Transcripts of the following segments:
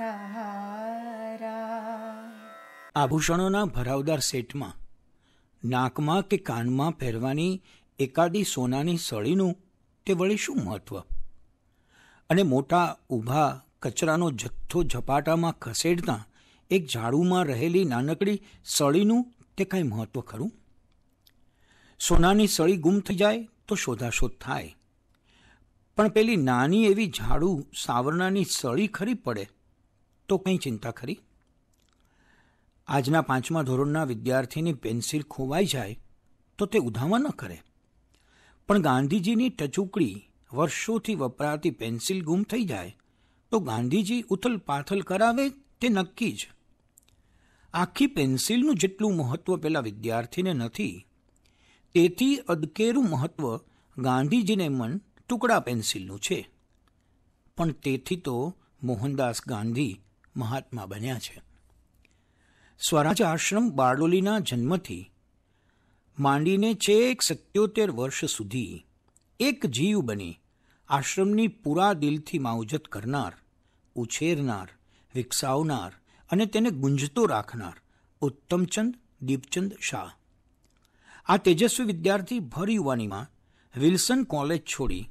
સહારા આભૂષણોના ભરાવદાર સેટમાં નાકમાં કે કાનમાં પહેરવાની એકાદી સોનાની સળીનું તે વળી શું મહત્વ અને મોટા ઊભા કચરાનો જથ્થો ઝપાટામાં ખસેડતા એક ઝાડુમાં રહેલી નાનકડી સળીનું તે કંઈ મહત્વ ખરું સોનાની સળી ગુમ થઈ જાય તો શોધાશોધ થાય પણ પેલી નાની એવી ઝાડુ સાવરણાની સળી ખરી પડે તો કંઈ ચિંતા ખરી આજના પાંચમા ધોરણના વિદ્યાર્થીની પેન્સિલ ખોવાઈ જાય તો તે ઉધામા ન કરે પણ ગાંધીજીની ટચુકડી વર્ષોથી વપરાતી પેન્સિલ ગુમ થઈ જાય તો ગાંધીજી ઉથલ પાથલ કરાવે તે નક્કી જ આખી પેન્સિલનું જેટલું મહત્વ પેલા વિદ્યાર્થીને નથી તેથી અદકેરું મહત્વ ગાંધીજીને મન ટુકડા પેન્સિલનું છે પણ તેથી તો મોહનદાસ ગાંધી મહાત્મા બન્યા છે સ્વરાજ આશ્રમ બારડોલીના જન્મથી માંડીને ચેક સત્યોતેર વર્ષ સુધી એક જીવ બની આશ્રમની પૂરા દિલથી માવજત કરનાર ઉછેરનાર વિકસાવનાર અને તેને ગુંજતો રાખનાર ઉત્તમચંદ દીપચંદ શાહ આ તેજસ્વી વિદ્યાર્થી ભર યુવાનીમાં વિલ્સન કોલેજ છોડી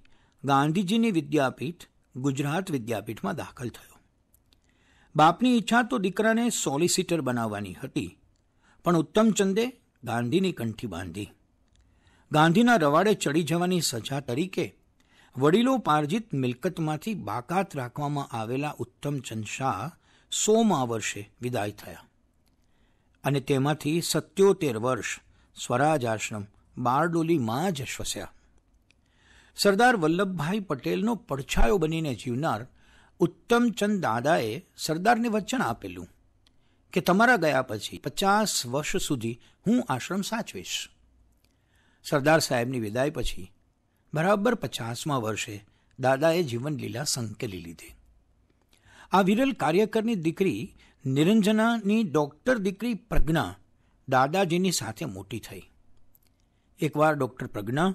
ગાંધીજીની વિદ્યાપીઠ ગુજરાત વિદ્યાપીઠમાં દાખલ થયો બાપની ઈચ્છા તો દીકરાને સોલિસિટર બનાવવાની હતી પણ ઉત્તમચંદે ગાંધીની કંઠી બાંધી ગાંધીના રવાડે ચડી જવાની સજા તરીકે વડીલો પાર્જિત મિલકતમાંથી બાકાત રાખવામાં આવેલા ઉત્તમચંદ શાહ સોમા વર્ષે વિદાય થયા અને તેમાંથી સત્યોતેર વર્ષ સ્વરાજ આશ્રમ બારડોલીમાં જ શ્વસ્યા સરદાર વલ્લભભાઈ પટેલનો પડછાયો બનીને જીવનાર ઉત્તમચંદ દાદાએ સરદારને વચન આપેલું કે તમારા ગયા પછી પચાસ વર્ષ સુધી હું આશ્રમ સાચવીશ સરદાર સાહેબની વિદાય પછી બરાબર પચાસમાં વર્ષે દાદાએ જીવનલીલા સંકેલી લીધી આ વિરલ કાર્યકરની દીકરી નિરંજનાની ડૉક્ટર દીકરી પ્રજ્ઞા દાદાજીની સાથે મોટી થઈ એકવાર ડૉક્ટર પ્રજ્ઞા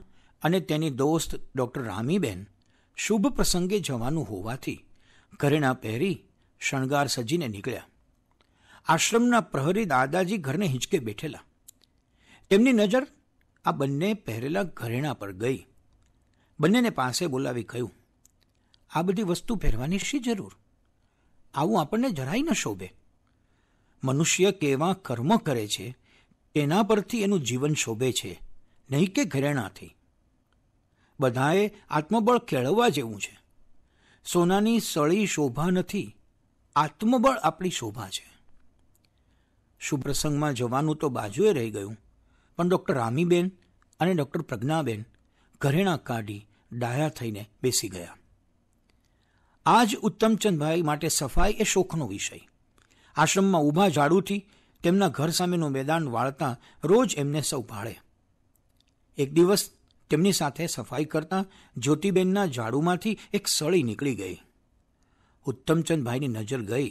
અને તેની દોસ્ત ડૉક્ટર રામીબેન શુભ પ્રસંગે જવાનું હોવાથી ઘરેણા પહેરી શણગાર સજીને નીકળ્યા આશ્રમના પ્રહરી દાદાજી ઘરને હિંચકે બેઠેલા તેમની નજર આ બંને પહેરેલા ઘરેણા પર ગઈ બંનેને પાસે બોલાવી કહ્યું આ બધી વસ્તુ પહેરવાની શી જરૂર આવું આપણને જરાય ન શોભે મનુષ્ય કેવા કર્મ કરે છે તેના પરથી એનું જીવન શોભે છે નહીં કે ઘરેણાથી બધાએ આત્મબળ કેળવવા જેવું છે સોનાની સળી શોભા નથી આત્મબળ આપણી શોભા છે શુભ પ્રસંગમાં જવાનું તો બાજુએ રહી ગયું પણ ડૉક્ટર રામીબેન અને ડૉક્ટર પ્રજ્ઞાબેન ઘરેણા કાઢી ડાયા થઈને બેસી ગયા આ જ ઉત્તમચંદભાઈ માટે સફાઈ એ શોખનો વિષય આશ્રમમાં ઊભા ઝાડુથી તેમના ઘર સામેનું મેદાન વાળતા રોજ એમને સૌ ભાળે એક દિવસ તેમની સાથે સફાઈ કરતા જ્યોતિબેનના ઝાડુમાંથી એક સળી નીકળી ગઈ ઉત્તમચંદભાઈની નજર ગઈ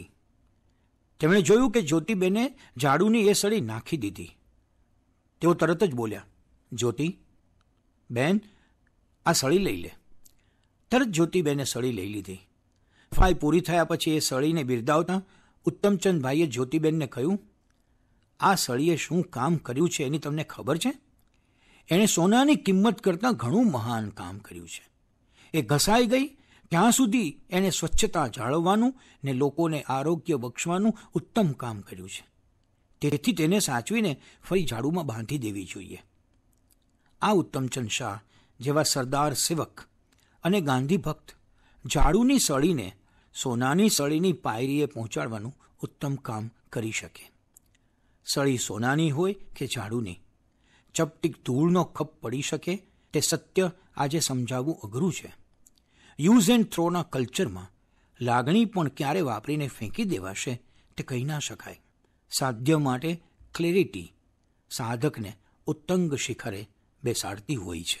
તેમણે જોયું કે જ્યોતિબેને ઝાડુની એ સળી નાખી દીધી તેઓ તરત જ બોલ્યા જ્યોતિ બેન આ સળી લઈ લે તરત જ્યોતિબેને સળી લઈ લીધી ફાઈ પૂરી થયા પછી એ સળીને બિરદાવતા ઉત્તમચંદભાઈએ જ્યોતિબેનને કહ્યું આ સળીએ શું કામ કર્યું છે એની તમને ખબર છે એણે સોનાની કિંમત કરતાં ઘણું મહાન કામ કર્યું છે એ ઘસાઈ ગઈ ત્યાં સુધી એણે સ્વચ્છતા જાળવવાનું ને લોકોને આરોગ્ય બક્ષવાનું ઉત્તમ કામ કર્યું છે તેથી તેને સાચવીને ફરી ઝાડુમાં બાંધી દેવી જોઈએ આ ઉત્તમચંદ શાહ જેવા સરદાર સેવક અને ગાંધી ભક્ત ઝાડુની સળીને સોનાની સળીની પાયરીએ પહોંચાડવાનું ઉત્તમ કામ કરી શકે સળી સોનાની હોય કે ઝાડુની ચપટીક ધૂળનો ખપ પડી શકે તે સત્ય આજે સમજાવવું અઘરું છે યુઝ એન્ડ થ્રોના કલ્ચરમાં લાગણી પણ ક્યારે વાપરીને ફેંકી દેવાશે તે કહી ના શકાય સાધ્ય માટે ક્લેરિટી સાધકને ઉત્તંગ શિખરે બેસાડતી હોય છે